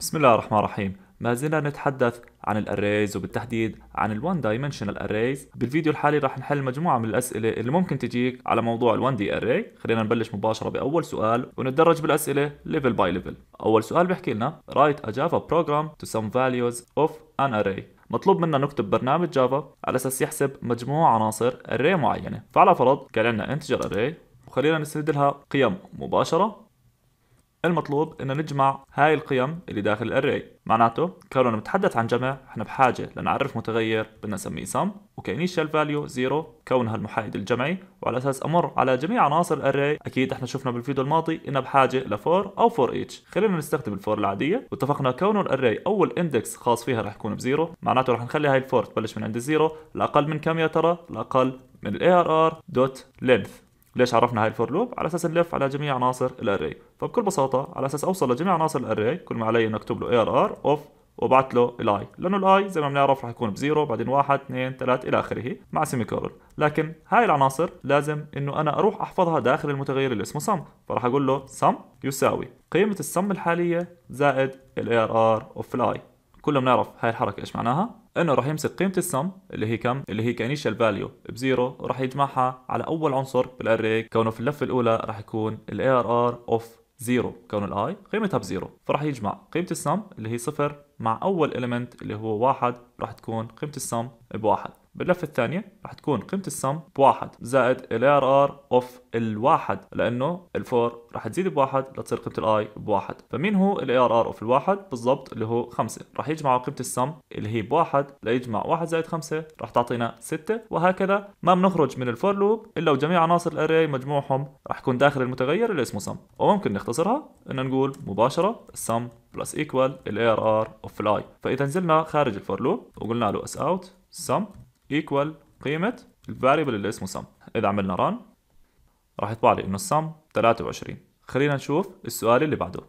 بسم الله الرحمن الرحيم ما زلنا نتحدث عن الاريز وبالتحديد عن الوان دايمنشنال اريز بالفيديو الحالي راح نحل مجموعه من الاسئله اللي ممكن تجيك على موضوع الوان دي اري خلينا نبلش مباشره باول سؤال ونتدرج بالاسئله ليفل باي ليفل اول سؤال بيحكي لنا رايت ا جافا بروجرام تو سم فاليوز اوف ان اري مطلوب منا نكتب برنامج جافا على اساس يحسب مجموع عناصر اري معينه فعلى فرض كان عندنا انتجر اري وخلينا نسند لها قيم مباشره المطلوب انه نجمع هاي القيم اللي داخل الاري معناته كوننا بنتحدث عن جمع احنا بحاجه لنعرف متغير بدنا نسميه سم وكانيشال فاليو زيرو كونها المحايد الجمعي وعلى اساس امر على جميع عناصر الاري اكيد احنا شفنا بالفيديو الماضي انها بحاجه لفور او فور اتش خلينا نستخدم الفور العاديه واتفقنا كونه الاري اول اندكس خاص فيها رح يكون بزيرو معناته رح نخلي هاي الفور تبلش من عند الزيرو الاقل من كم يا ترى الاقل من الار ار دوت لينث ليش عرفنا هاي الفور لوب على اساس نلف على جميع عناصر الاري فبكل بساطه على اساس اوصل لجميع عناصر الاري كل ما علي انه اكتب له ار ار اوف وابعث له الاي لانه الاي زي ما بنعرف رح يكون بزيرو بعدين واحد اثنين ثلاث الى اخره مع سيمي كولر لكن هاي العناصر لازم انه انا اروح احفظها داخل المتغير اللي اسمه سم فراح اقول له سم يساوي قيمه السم الحاليه زائد الار ار اوف الاي كلنا بنعرف هاي الحركه ايش معناها انه راح يمسك قيمه السم اللي هي كم اللي هي كانيشال فاليو بزيرو وراح يجمعها على اول عنصر بالاري كونه في اللفه الاولى راح يكون الاي ار ار اوف زيرو كون الاي قيمتها بزيرو فراح يجمع قيمه السم اللي هي صفر مع اول اليمنت اللي هو واحد راح تكون قيمه السم بواحد باللفه الثانيه رح تكون قيمه السم بواحد زائد ال ار ار اوف الواحد لانه الفور رح تزيد بواحد لتصير قيمه الاي بواحد فمين هو ال ار ار اوف الواحد بالضبط اللي هو 5 رح يجمع قيمه السم اللي هي بواحد ليجمع 1 زائد 5 رح تعطينا 6 وهكذا ما بنخرج من الفور لوب الا وجميع عناصر الاري مجموعهم رح يكون داخل المتغير اللي اسمه سم وممكن نختصرها ان نقول مباشره السم بلس ايكوال ال ار ار اوف الاي فاذا نزلنا خارج الفور لوب وقلنا له اس اوت سم ايكوال قيمة الفاريبل اللي اسمه سم إذا عملنا ران راح يطبع لي إنه السم 23 خلينا نشوف السؤال اللي بعده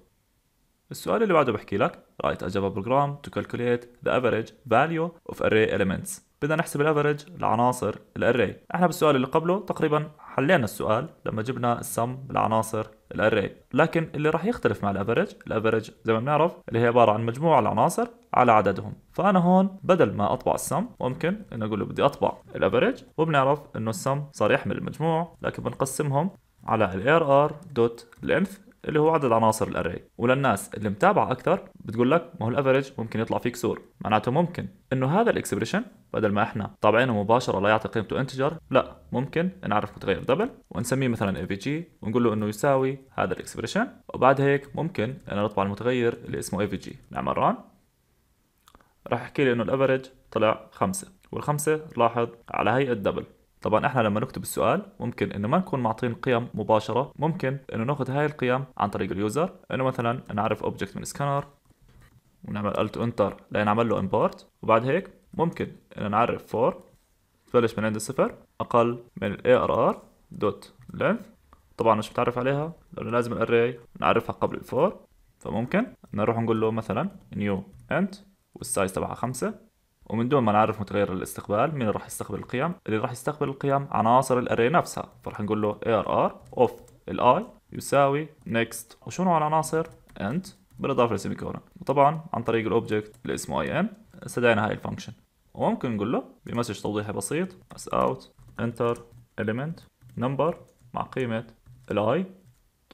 السؤال اللي بعده بحكي لك write a Java program to calculate the average value of array elements بدنا نحسب الافرج لعناصر الاري احنا بالسؤال اللي قبله تقريبا حلينا السؤال لما جبنا السم لعناصر الاري لكن اللي راح يختلف مع الافرج الافرج زي ما بنعرف اللي هي عباره عن مجموع العناصر على عددهم فانا هون بدل ما اطبع السم ممكن اني اقول له بدي اطبع الافرج وبنعرف انه السم صار يحمل المجموع لكن بنقسمهم على الار ار دوت لينث اللي هو عدد عناصر الاري وللناس اللي متابعه اكثر بتقول لك ما هو الافرج ممكن يطلع فيه كسور معناته ممكن انه هذا الاكسبريشن بدل ما احنا طابعينه مباشره لا يعطي قيمته انتجر لا ممكن نعرف متغير دبل ونسميه مثلا اي في جي ونقول له انه يساوي هذا الاكسبريشن وبعد هيك ممكن انا نطبع المتغير اللي اسمه اي في جي نعمل ران راح يحكي لي انه الافرج طلع خمسة والخمسة لاحظ على هيئة دبل طبعا احنا لما نكتب السؤال ممكن انه ما نكون معطين قيم مباشرة ممكن انه ناخذ هاي القيم عن طريق اليوزر انه مثلا نعرف اوبجكت من سكانر ونعمل الت انتر لينعمل له امبورت وبعد هيك ممكن ان نعرف فور تبلش من عند الصفر اقل من ال ARR دوت لينث طبعا مش متعرف عليها لانه لازم الاري نعرفها قبل الفور فممكن نروح نقول له مثلا نيو انت والسايز تبعها خمسة ومن دون ما نعرف متغير الاستقبال مين راح يستقبل القيم اللي راح يستقبل القيم عناصر الاري نفسها فراح نقول له ار اوف الاي يساوي next وشنو العناصر انت بالاضافه للسيمي كولون وطبعا عن طريق الاوبجكت اللي اسمه اي ان استدعينا هاي الفانكشن وممكن نقول له بمسج توضيحي بسيط بس اوت انتر element number مع قيمة الاي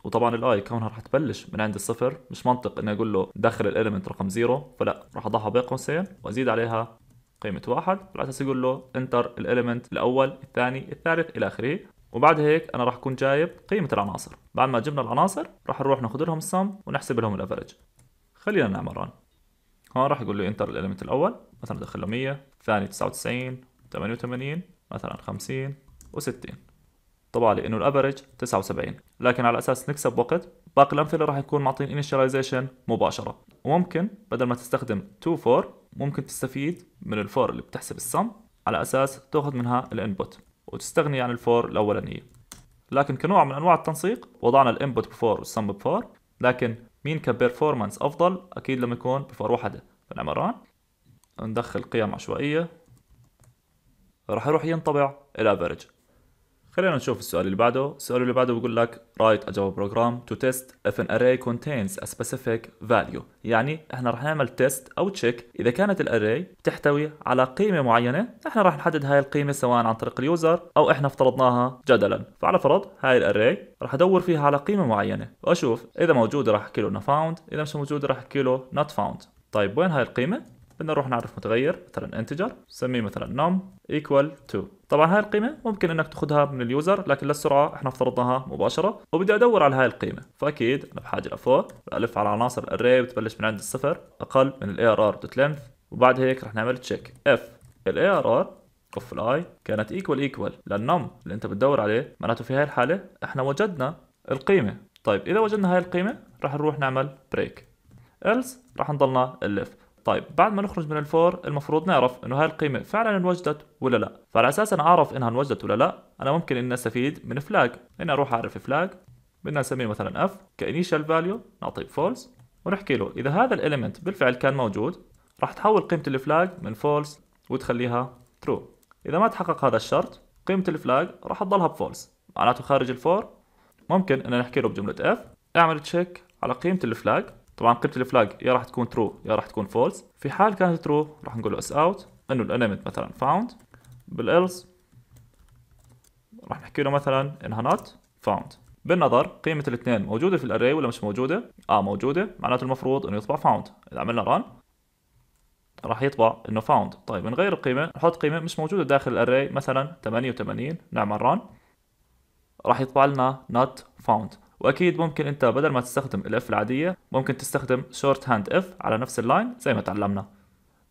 وطبعا الاي كونها رح تبلش من عند الصفر مش منطق اني اقول له دخل الاليمنت رقم زيرو فلا رح اضعها بين قوسين وازيد عليها قيمة واحد على اساس يقول له انتر الاليمنت الاول الثاني الثالث الى اخره وبعد هيك انا راح اكون جايب قيمة العناصر بعد ما جبنا العناصر راح نروح ناخذ لهم السم ونحسب لهم الافرج خلينا نعمل ران هون راح يقول لي انتر الاليمنت الاول مثلا دخل له 100 الثاني 99 88 مثلا 50 و60 طبعا لي انه الافرج 79 لكن على اساس نكسب وقت باقي الامثله راح يكون معطين انيشاليزيشن مباشره وممكن بدل ما تستخدم 2 4 ممكن تستفيد من الفور اللي بتحسب السم على اساس تاخذ منها الانبوت وتستغني عن الفور الاولانيه لكن كنوع من انواع التنسيق وضعنا الانبوت بفور والسم بفور لكن مين كبرفورمانس افضل اكيد لما يكون بفروع حدا فالعمران ندخل قيم عشوائيه راح يروح ينطبع الافرج خلينا نشوف السؤال اللي بعده السؤال اللي بعده بيقول لك write a Java program to test if an array contains a specific value يعني احنا رح نعمل تيست او تشيك اذا كانت الاري بتحتوي على قيمه معينه احنا رح نحدد هاي القيمه سواء عن طريق اليوزر او احنا افترضناها جدلا فعلى فرض هاي الاري رح ادور فيها على قيمه معينه واشوف اذا موجوده رح احكي له found اذا مش موجوده رح احكي له not found طيب وين هاي القيمه بدنا نروح نعرف متغير مثلا انتجر نسميه مثلا num equal to طبعا هاي القيمه ممكن انك تاخذها من اليوزر لكن للسرعه احنا افترضناها مباشره وبدي ادور على هاي القيمه فاكيد انا بحاجه لفوق بالف على عناصر الاري بتبلش من عند الصفر اقل من الاي ار ار دوت لينث وبعد هيك رح نعمل تشيك اف الاي ار ار اوف الاي كانت ايكوال ايكوال للنم اللي انت بتدور عليه معناته في هاي الحاله احنا وجدنا القيمه طيب اذا وجدنا هاي القيمه رح نروح نعمل بريك else رح نضلنا نلف طيب بعد ما نخرج من الفور المفروض نعرف انه هاي القيمه فعلا انوجدت ولا لا فعلى اساس انا اعرف انها انوجدت ولا لا انا ممكن اني استفيد من فلاج اني اروح اعرف فلاج بدنا نسميه مثلا اف كانيشال فاليو نعطيه فولس ونحكي له اذا هذا الاليمنت بالفعل كان موجود راح تحول قيمه الفلاج من فولس وتخليها ترو اذا ما تحقق هذا الشرط قيمه الفلاج راح تضلها بفولس معناته خارج الفور ممكن ان نحكي له بجمله اف اعمل تشيك على قيمه الفلاج طبعا قيمه الفلاج يا راح تكون ترو يا راح تكون فولس في حال كانت ترو راح نقول له اس اوت انه الاليمنت مثلا فاوند بالالس راح نحكي له مثلا انها نوت فاوند بالنظر قيمة الاثنين موجودة في الاري ولا مش موجودة؟ اه موجودة معناته المفروض انه يطبع فاوند، اذا عملنا ران راح يطبع انه فاوند، طيب نغير القيمة نحط قيمة مش موجودة داخل الاري مثلا 88 نعمل ران راح يطبع لنا not found واكيد ممكن انت بدل ما تستخدم الاف العاديه ممكن تستخدم شورت هاند اف على نفس اللاين زي ما تعلمنا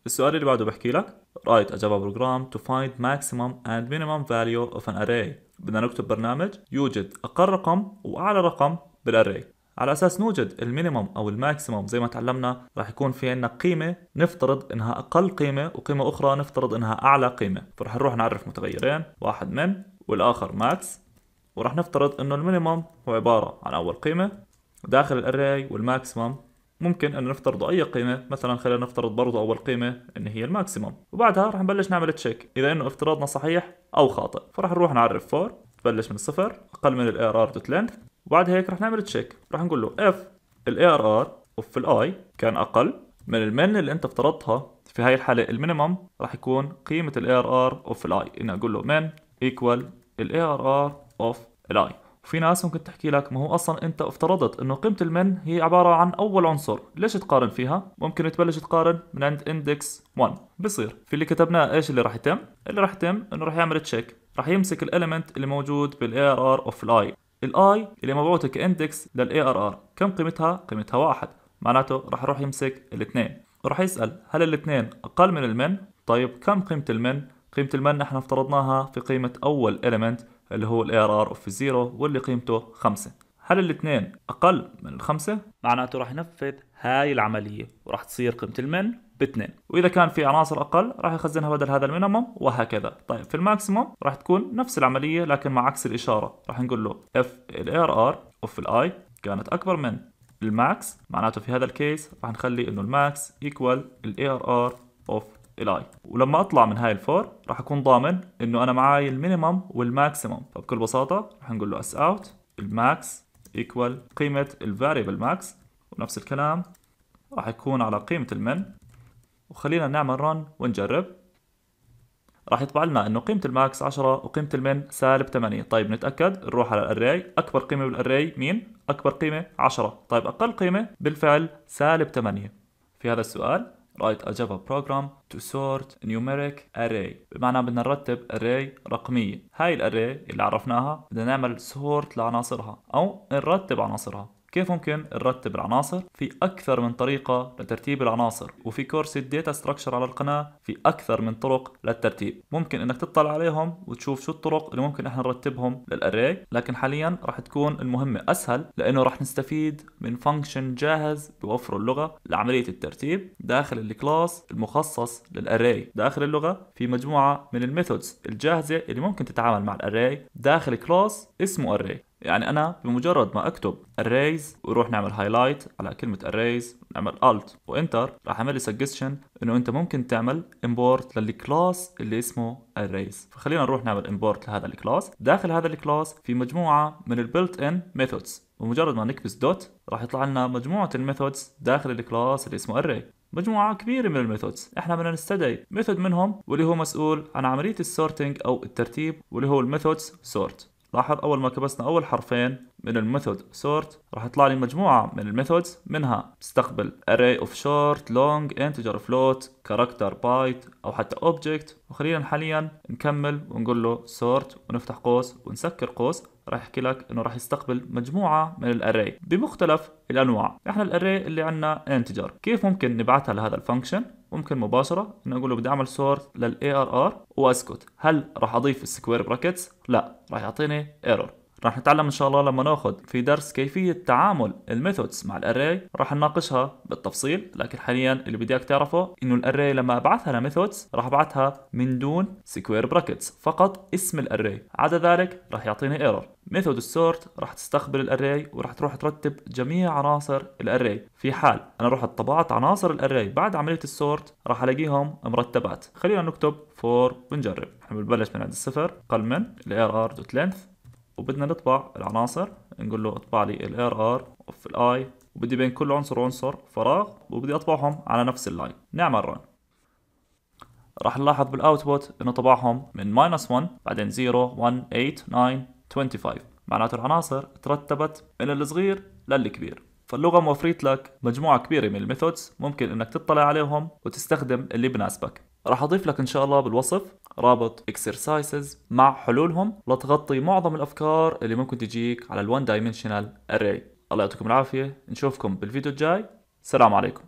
السؤال اللي بعده بحكي لك write a Java program to find maximum and minimum value of an array بدنا نكتب برنامج يوجد اقل رقم واعلى رقم بالاري على اساس نوجد المينيمم او الماكسيمم زي ما تعلمنا راح يكون في عندنا قيمه نفترض انها اقل قيمه وقيمه اخرى نفترض انها اعلى قيمه فرح نروح نعرف متغيرين واحد من والاخر ماكس وراح نفترض انه المينيمم هو عبارة عن اول قيمة داخل الاري والماكسيمم ممكن انه نفترض اي قيمة مثلا خلينا نفترض برضه اول قيمة ان هي الماكسيمم وبعدها راح نبلش نعمل تشيك اذا انه افتراضنا صحيح او خاطئ فراح نروح نعرف فور تبلش من صفر اقل من الاي ار ار دوت لينث وبعد هيك راح نعمل تشيك راح نقول له اف الاي ار ار اوف الاي كان اقل من المن اللي انت افترضتها في هاي الحالة المينيمم راح يكون قيمة الاي ار ار اوف الاي اني اقول له من ايكوال الاي ار ار اوف الاي وفي ناس ممكن تحكي لك ما هو اصلا انت افترضت انه قيمه المن هي عباره عن اول عنصر ليش تقارن فيها ممكن تبلش تقارن من عند اندكس 1 بصير في اللي كتبناه ايش اللي راح يتم اللي راح يتم انه راح يعمل تشيك راح يمسك الاليمنت اللي موجود بالاي ار ار اوف الاي الاي اللي مبعوثه كاندكس للاي ار ار كم قيمتها قيمتها واحد معناته راح يروح يمسك الاثنين وراح يسال هل الاثنين اقل من المن طيب كم قيمه المن قيمة المن احنا افترضناها في قيمة اول إيليمنت اللي هو ال ARR of زيرو واللي قيمته خمسة هل الاثنين اقل من الخمسة معناته راح ينفذ هاي العملية وراح تصير قيمة المن باثنين واذا كان في عناصر اقل راح يخزنها بدل هذا المينيمم وهكذا طيب في الماكسيموم راح تكون نفس العملية لكن مع عكس الاشارة راح نقول له اف ال ARR of ال I كانت اكبر من الماكس معناته في هذا الكيس راح نخلي انه الماكس يكوال ال ARR of إلي ولما أطلع من هاي الفور راح أكون ضامن إنه أنا معاي المينيمم والماكسيمم فبكل بساطة راح نقول له اس اوت الماكس ايكوال قيمة الفاريبل ماكس ونفس الكلام راح يكون على قيمة المن وخلينا نعمل رن ونجرب راح يطبع لنا انه قيمة الماكس 10 وقيمة المن سالب 8 طيب نتأكد نروح على الاري اكبر قيمة بالاري مين اكبر قيمة 10 طيب اقل قيمة بالفعل سالب 8 في هذا السؤال write a Java program to sort numeric array بمعنى بدنا نرتب array رقمية هاي الاري اللي عرفناها بدنا نعمل sort لعناصرها او نرتب عناصرها كيف ممكن نرتب العناصر في أكثر من طريقة لترتيب العناصر وفي كورس الداتا ستراكشر على القناة في أكثر من طرق للترتيب ممكن إنك تطلع عليهم وتشوف شو الطرق اللي ممكن إحنا نرتبهم للأري لكن حاليا راح تكون المهمة أسهل لأنه راح نستفيد من فانكشن جاهز بوفره اللغة لعملية الترتيب داخل الكلاس المخصص للأري داخل اللغة في مجموعة من الميثودز الجاهزة اللي ممكن تتعامل مع الأري داخل كلاس اسمه أري يعني انا بمجرد ما اكتب arrays وروح نعمل هايلايت على كلمه arrays نعمل alt وانتر راح اعمل لي سجستشن انه انت ممكن تعمل امبورت للكلاس اللي اسمه arrays فخلينا نروح نعمل امبورت لهذا الكلاس داخل هذا الكلاس في مجموعه من البيلت ان methods ومجرد ما نكبس دوت راح يطلع لنا مجموعه الميثودز داخل الكلاس اللي اسمه array مجموعة كبيرة من الميثودز احنا بدنا نستدعي ميثود منهم واللي هو مسؤول عن عملية السورتنج او الترتيب واللي هو الميثودز سورت لاحظ اول ما كبسنا اول حرفين من الميثود سورت راح يطلع لي مجموعه من الميثودز منها بستقبل array of short long integer float character byte او حتى object وخلينا حاليا نكمل ونقول له sort ونفتح قوس ونسكر قوس راح يحكي لك انه راح يستقبل مجموعه من الاري بمختلف الانواع احنا الاري اللي عندنا integer كيف ممكن نبعثها لهذا الفانكشن ممكن مباشره ان اقول له بدي اعمل سورت للاي ار ار واسكت هل راح اضيف السكوير براكتس لا راح يعطيني ايرور راح نتعلم ان شاء الله لما ناخذ في درس كيفيه تعامل الميثودز مع الاري راح نناقشها بالتفصيل لكن حاليا اللي بدي اياك تعرفه انه الاري لما ابعثها لميثودز راح ابعثها من دون سكوير براكتس فقط اسم الاري عدا ذلك راح يعطيني ايرور ميثود السورت راح تستقبل الاري وراح تروح ترتب جميع عناصر الاري في حال انا رحت طبعت عناصر الاري بعد عمليه السورت راح الاقيهم مرتبات خلينا نكتب فور ونجرب احنا بنبلش من عند الصفر قل من الار دوت لينث وبدنا نطبع العناصر نقول له اطبع لي ال ار اوف الاي وبدي بين كل عنصر وعنصر فراغ وبدي اطبعهم على نفس اللاين نعمل رن راح نلاحظ بالاوتبوت انه طبعهم من ماينس 1 بعدين 0 1 8 9 25 معناته العناصر ترتبت من الصغير للكبير فاللغة موفرت لك مجموعة كبيرة من الميثودز ممكن انك تطلع عليهم وتستخدم اللي بناسبك راح اضيف لك ان شاء الله بالوصف رابط اكسرسايزز مع حلولهم لتغطي معظم الافكار اللي ممكن تجيك على الوان دايمنشنال اري الله يعطيكم العافيه نشوفكم بالفيديو الجاي السلام عليكم